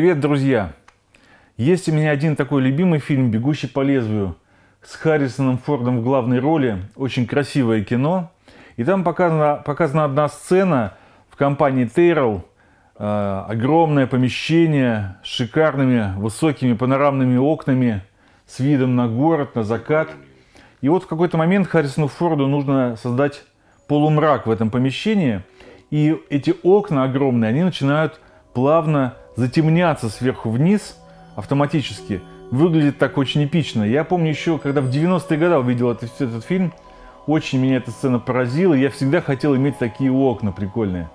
Привет, друзья! Есть у меня один такой любимый фильм «Бегущий по лезвию» с Харрисоном Фордом в главной роли. Очень красивое кино. И там показана, показана одна сцена в компании Террелл. Э, огромное помещение с шикарными высокими панорамными окнами с видом на город, на закат. И вот в какой-то момент Харрисону Форду нужно создать полумрак в этом помещении. И эти окна огромные, они начинают плавно затемняться сверху вниз автоматически, выглядит так очень эпично. Я помню еще, когда в 90-е годы увидел этот, этот фильм, очень меня эта сцена поразила, я всегда хотел иметь такие окна прикольные.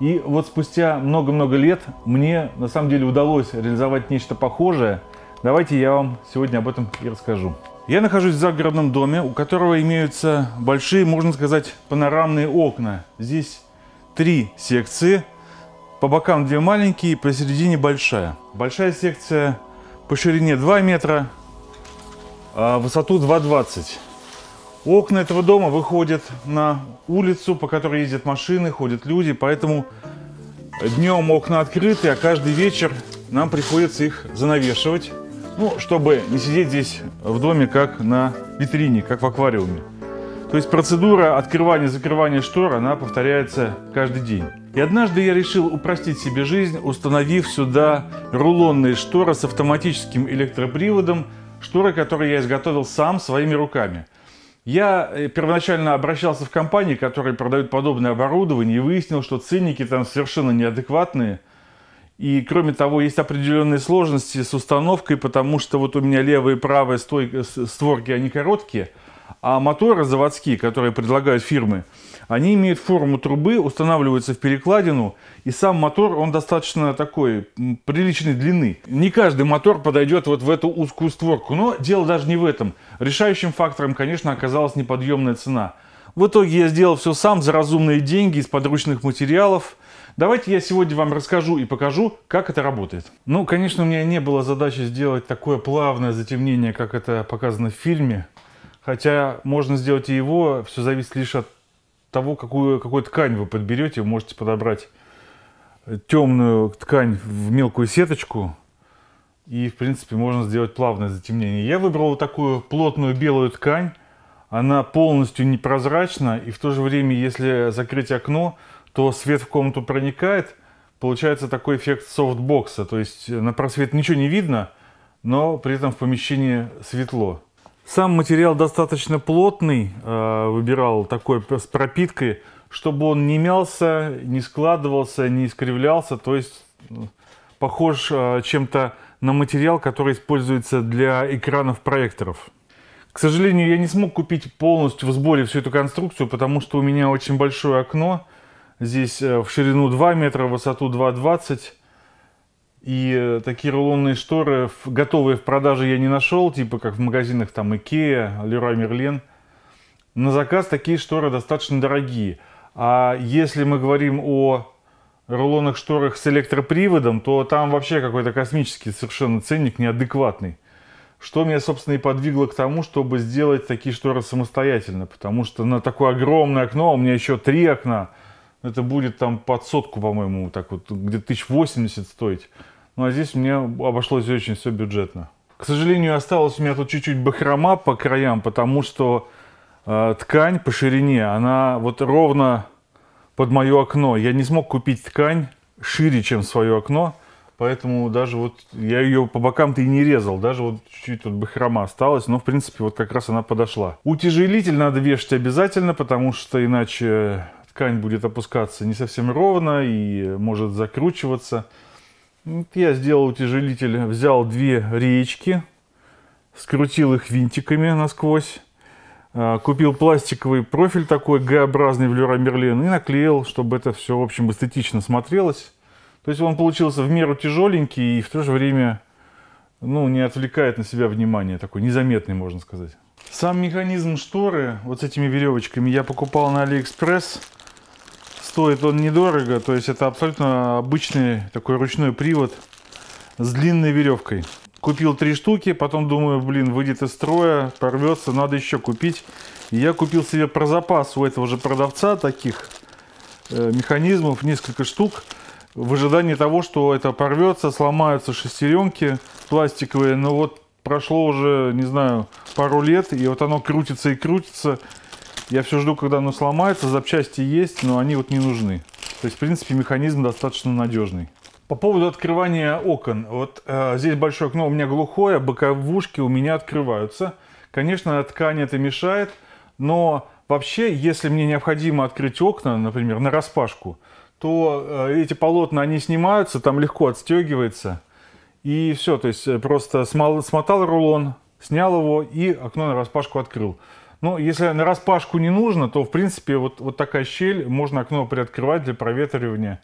И вот спустя много-много лет мне на самом деле удалось реализовать нечто похожее. Давайте я вам сегодня об этом и расскажу. Я нахожусь в загородном доме, у которого имеются большие, можно сказать, панорамные окна. Здесь три секции по бокам две маленькие, посередине большая. Большая секция по ширине 2 метра, а высоту 2,20. Окна этого дома выходят на улицу, по которой ездят машины, ходят люди, поэтому днем окна открыты, а каждый вечер нам приходится их занавешивать, ну, чтобы не сидеть здесь в доме, как на витрине, как в аквариуме. То есть процедура открывания-закрывания штор, она повторяется каждый день. И однажды я решил упростить себе жизнь, установив сюда рулонные шторы с автоматическим электроприводом, шторы, которые я изготовил сам своими руками. Я э, первоначально обращался в компании, которые продают подобное оборудование, и выяснил, что ценники там совершенно неадекватные. И, кроме того, есть определенные сложности с установкой, потому что вот у меня левая и правая э, створки, они короткие – а моторы заводские, которые предлагают фирмы, они имеют форму трубы, устанавливаются в перекладину, и сам мотор, он достаточно такой приличной длины. Не каждый мотор подойдет вот в эту узкую створку, но дело даже не в этом. Решающим фактором, конечно, оказалась неподъемная цена. В итоге я сделал все сам за разумные деньги из подручных материалов. Давайте я сегодня вам расскажу и покажу, как это работает. Ну, конечно, у меня не было задачи сделать такое плавное затемнение, как это показано в фильме. Хотя можно сделать и его, все зависит лишь от того, какую, какую ткань вы подберете. Вы можете подобрать темную ткань в мелкую сеточку, и, в принципе, можно сделать плавное затемнение. Я выбрал вот такую плотную белую ткань. Она полностью непрозрачна, и в то же время, если закрыть окно, то свет в комнату проникает. Получается такой эффект софтбокса, то есть на просвет ничего не видно, но при этом в помещении светло. Сам материал достаточно плотный, э, выбирал такой с пропиткой, чтобы он не мялся, не складывался, не искривлялся, то есть э, похож э, чем-то на материал, который используется для экранов проекторов. К сожалению, я не смог купить полностью в сборе всю эту конструкцию, потому что у меня очень большое окно. Здесь в ширину 2 метра, в высоту 2,20 и э, такие рулонные шторы, готовые в продаже, я не нашел, типа как в магазинах там Ikea, Leroy Merlin. На заказ такие шторы достаточно дорогие. А если мы говорим о рулонных шторах с электроприводом, то там вообще какой-то космический совершенно ценник неадекватный. Что меня, собственно, и подвигло к тому, чтобы сделать такие шторы самостоятельно. Потому что на такое огромное окно, у меня еще три окна, это будет там под сотку, по-моему, так вот, где-то 1080 стоить. Ну а здесь мне обошлось очень все бюджетно. К сожалению, осталось у меня тут чуть-чуть бахрома по краям, потому что э, ткань по ширине, она вот ровно под мое окно. Я не смог купить ткань шире, чем свое окно, поэтому даже вот я ее по бокам-то и не резал, даже вот чуть-чуть тут бахрома осталась, но в принципе вот как раз она подошла. Утяжелитель надо вешать обязательно, потому что иначе ткань будет опускаться не совсем ровно и может закручиваться. Вот я сделал утяжелитель, взял две реечки, скрутил их винтиками насквозь, а, купил пластиковый профиль такой Г-образный в Лера Мерлен и наклеил, чтобы это все, в общем, эстетично смотрелось. То есть он получился в меру тяжеленький и в то же время ну, не отвлекает на себя внимание, такой незаметный, можно сказать. Сам механизм шторы вот с этими веревочками я покупал на Алиэкспресс. Стоит он недорого, то есть это абсолютно обычный такой ручной привод с длинной веревкой. Купил три штуки, потом думаю, блин, выйдет из строя, порвется, надо еще купить. И я купил себе про запас у этого же продавца таких э, механизмов, несколько штук, в ожидании того, что это порвется, сломаются шестеренки пластиковые. Но вот прошло уже, не знаю, пару лет, и вот оно крутится и крутится, я все жду, когда оно сломается. Запчасти есть, но они вот не нужны. То есть, в принципе, механизм достаточно надежный. По поводу открывания окон. Вот э, здесь большое окно у меня глухое, боковушки у меня открываются. Конечно, ткань это мешает, но вообще, если мне необходимо открыть окна, например, на распашку, то э, эти полотна, они снимаются, там легко отстегивается. И все, то есть э, просто смотал рулон, снял его и окно на распашку открыл. Ну, если на распашку не нужно, то, в принципе, вот, вот такая щель, можно окно приоткрывать для проветривания.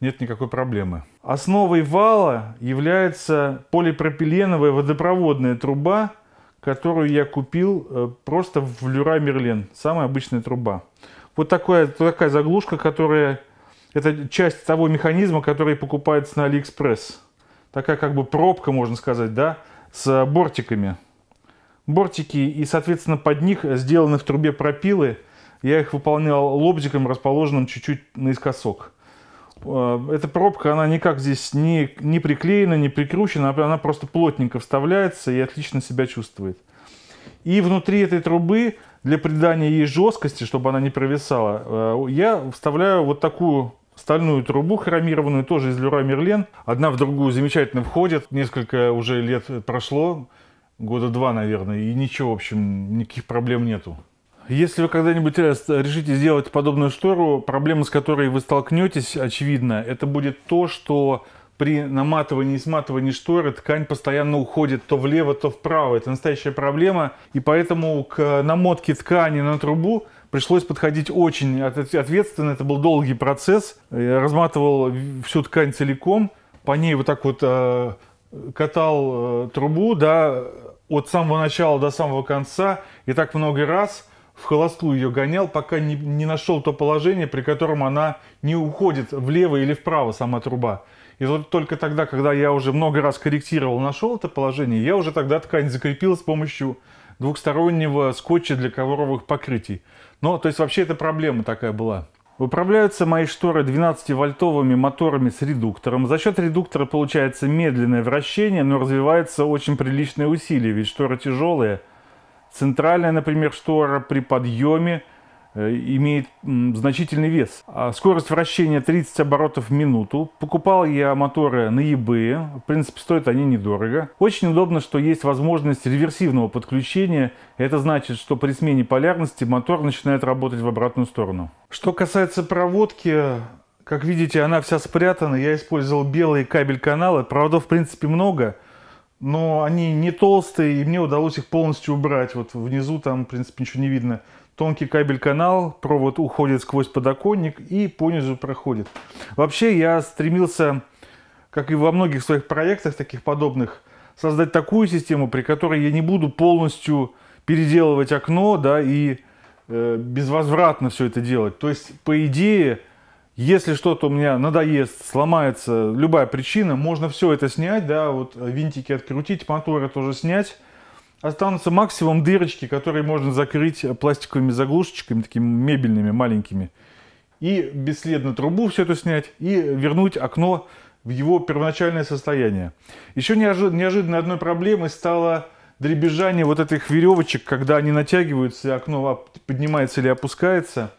Нет никакой проблемы. Основой вала является полипропиленовая водопроводная труба, которую я купил э, просто в Люра Мерлен. Самая обычная труба. Вот такая, такая заглушка, которая... Это часть того механизма, который покупается на Алиэкспресс. Такая как бы пробка, можно сказать, да, с бортиками бортики, и, соответственно, под них сделаны в трубе пропилы. Я их выполнял лобзиком, расположенным чуть-чуть наискосок. Э, эта пробка, она никак здесь не, не приклеена, не прикручена, она просто плотненько вставляется и отлично себя чувствует. И внутри этой трубы, для придания ей жесткости, чтобы она не провисала, э, я вставляю вот такую стальную трубу хромированную, тоже из Леруа Мерлен. Одна в другую замечательно входит. Несколько уже лет прошло года два, наверное, и ничего, в общем, никаких проблем нету. Если вы когда-нибудь решите сделать подобную штору, проблема, с которой вы столкнетесь, очевидно, это будет то, что при наматывании и сматывании шторы ткань постоянно уходит то влево, то вправо. Это настоящая проблема. И поэтому к намотке ткани на трубу пришлось подходить очень ответственно. Это был долгий процесс. Я разматывал всю ткань целиком, по ней вот так вот а, катал э, трубу, да, от самого начала до самого конца, и так много раз в холостую ее гонял, пока не, не нашел то положение, при котором она не уходит влево или вправо сама труба. И вот только тогда, когда я уже много раз корректировал, нашел это положение, я уже тогда ткань закрепил с помощью двухстороннего скотча для ковровых покрытий. Но, то есть, вообще это проблема такая была. Управляются мои шторы 12-вольтовыми моторами с редуктором. За счет редуктора получается медленное вращение, но развивается очень приличное усилие, ведь шторы тяжелые. Центральная, например, штора при подъеме – Э, имеет значительный вес. А скорость вращения 30 оборотов в минуту. Покупал я моторы на eBay. В принципе, стоят они недорого. Очень удобно, что есть возможность реверсивного подключения. Это значит, что при смене полярности мотор начинает работать в обратную сторону. Что касается проводки, как видите, она вся спрятана. Я использовал белые кабель-каналы. Проводов, в принципе, много но они не толстые, и мне удалось их полностью убрать. Вот внизу там, в принципе, ничего не видно. Тонкий кабель-канал, провод уходит сквозь подоконник и понизу проходит. Вообще я стремился, как и во многих своих проектах таких подобных, создать такую систему, при которой я не буду полностью переделывать окно, да, и э, безвозвратно все это делать. То есть, по идее, если что-то у меня надоест, сломается, любая причина, можно все это снять, да, вот винтики открутить, моторы тоже снять, Останутся максимум дырочки, которые можно закрыть пластиковыми заглушечками, такими мебельными, маленькими. И бесследно трубу все это снять и вернуть окно в его первоначальное состояние. Еще неожиданной одной проблемой стало дребезжание вот этих веревочек, когда они натягиваются, и окно поднимается или опускается.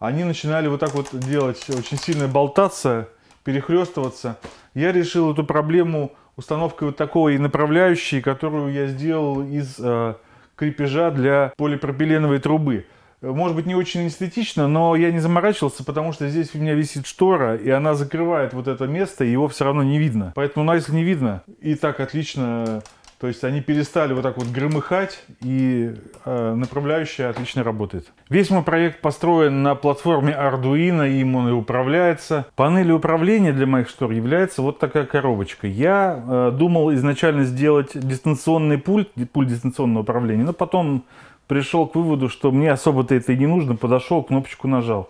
Они начинали вот так вот делать, очень сильно болтаться, перехлестываться. Я решил эту проблему установкой вот такой направляющей, которую я сделал из э, крепежа для полипропиленовой трубы. Может быть, не очень эстетично, но я не заморачивался, потому что здесь у меня висит штора, и она закрывает вот это место, и его все равно не видно. Поэтому, ну, а если не видно, и так отлично то есть они перестали вот так вот громыхать, и э, направляющая отлично работает. Весь мой проект построен на платформе Arduino, и им он и управляется. Панель управления для моих штор является вот такая коробочка. Я э, думал изначально сделать дистанционный пульт, пульт дистанционного управления, но потом пришел к выводу, что мне особо-то это и не нужно. Подошел, кнопочку нажал.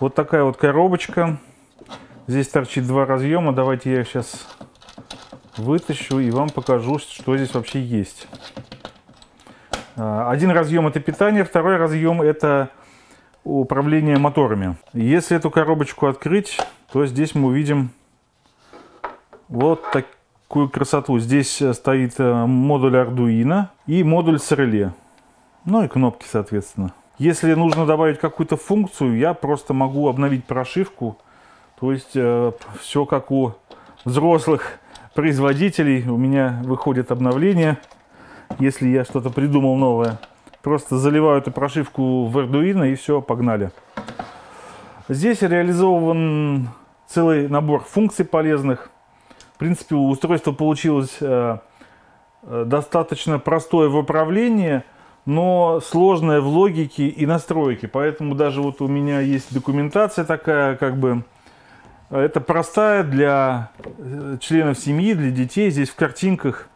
Вот такая вот коробочка. Здесь торчит два разъема. Давайте я их сейчас вытащу и вам покажу, что здесь вообще есть. А, один разъем это питание, второй разъем это управление моторами. Если эту коробочку открыть, то здесь мы увидим вот такую красоту. Здесь э, стоит э, модуль Arduino и модуль с реле. Ну и кнопки, соответственно. Если нужно добавить какую-то функцию, я просто могу обновить прошивку. То есть э, все как у взрослых производителей у меня выходит обновление, если я что-то придумал новое. Просто заливаю эту прошивку в Arduino и все, погнали. Здесь реализован целый набор функций полезных. В принципе, устройство получилось э, э, достаточно простое в управлении, но сложное в логике и настройке. Поэтому даже вот у меня есть документация такая, как бы это простая для э, членов семьи, для детей. Здесь в картинках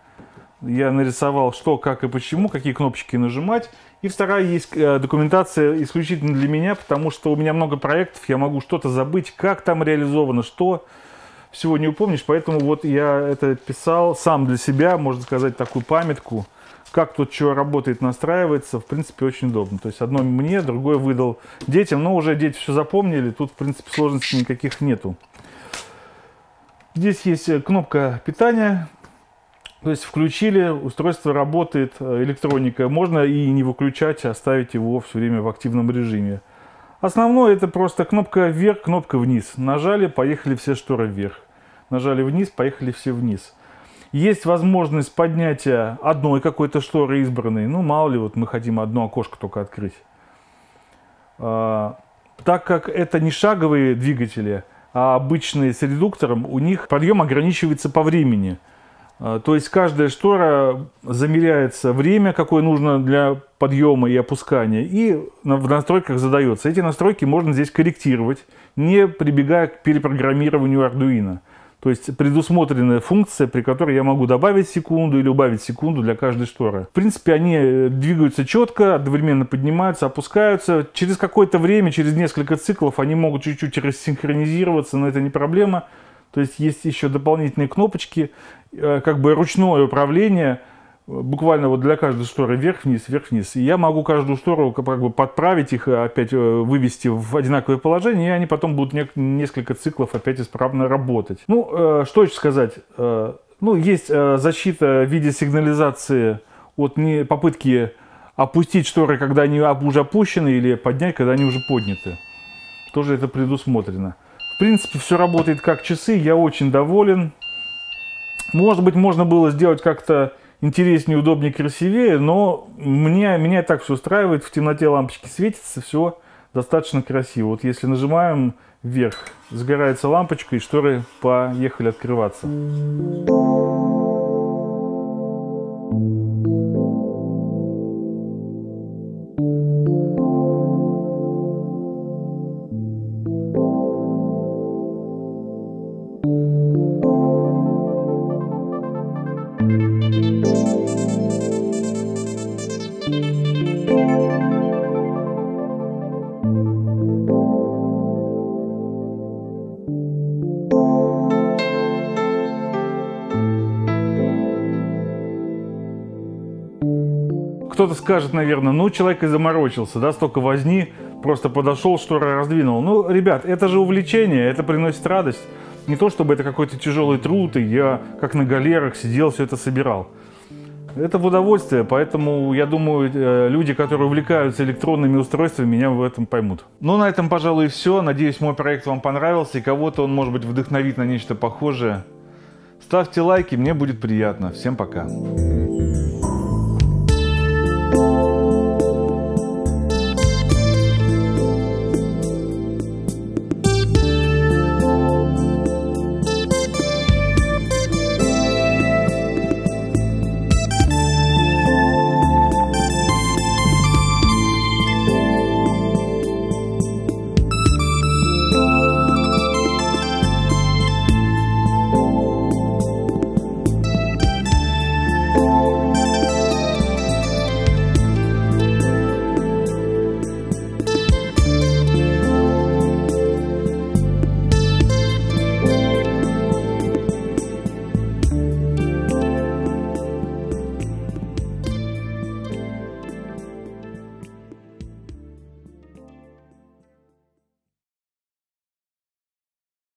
я нарисовал, что, как и почему, какие кнопочки нажимать. И вторая есть э, документация исключительно для меня, потому что у меня много проектов, я могу что-то забыть, как там реализовано, что всего не упомнишь, поэтому вот я это писал сам для себя, можно сказать, такую памятку как тут что работает, настраивается, в принципе, очень удобно. То есть одно мне, другое выдал детям, но уже дети все запомнили, тут, в принципе, сложностей никаких нету. Здесь есть э, кнопка питания, то есть включили, устройство работает, э, электроника. Можно и не выключать, оставить а его все время в активном режиме. Основное это просто кнопка вверх, кнопка вниз. Нажали, поехали все шторы вверх. Нажали вниз, поехали все вниз. Есть возможность поднятия одной какой-то шторы избранной. Ну, мало ли, вот мы хотим одно окошко только открыть. А, так как это не шаговые двигатели, а обычные с редуктором, у них подъем ограничивается по времени. А, то есть каждая штора замеряется время, какое нужно для подъема и опускания, и в настройках задается. Эти настройки можно здесь корректировать, не прибегая к перепрограммированию Arduino. То есть предусмотренная функция, при которой я могу добавить секунду или убавить секунду для каждой шторы. В принципе, они э, двигаются четко, одновременно поднимаются, опускаются. Через какое-то время, через несколько циклов они могут чуть-чуть рассинхронизироваться, но это не проблема. То есть есть еще дополнительные кнопочки, э, как бы ручное управление – буквально вот для каждой шторы вверх-вниз, вверх-вниз. И я могу каждую штору как бы подправить их, э, опять э, вывести в одинаковое положение, и они потом будут несколько циклов опять исправно работать. Ну, э, что еще сказать? Э, ну, есть э, защита в виде сигнализации от не попытки опустить шторы, когда они уже опущены, или поднять, когда они уже подняты. Тоже это предусмотрено. В принципе, все работает как часы, я очень доволен. Может быть, можно было сделать как-то интереснее, удобнее, красивее, но меня, меня так все устраивает, в темноте лампочки светятся, все достаточно красиво. Вот если нажимаем вверх, сгорается лампочка и шторы поехали открываться. кто-то скажет, наверное, ну человек и заморочился, да, столько возни, просто подошел, шторы раздвинул. Ну, ребят, это же увлечение, это приносит радость. Не то, чтобы это какой-то тяжелый труд, и я как на галерах сидел, все это собирал. Это в удовольствие, поэтому, я думаю, э, люди, которые увлекаются электронными устройствами, меня в этом поймут. Ну, на этом, пожалуй, и все. Надеюсь, мой проект вам понравился, и кого-то он, может быть, вдохновит на нечто похожее. Ставьте лайки, мне будет приятно. Всем пока.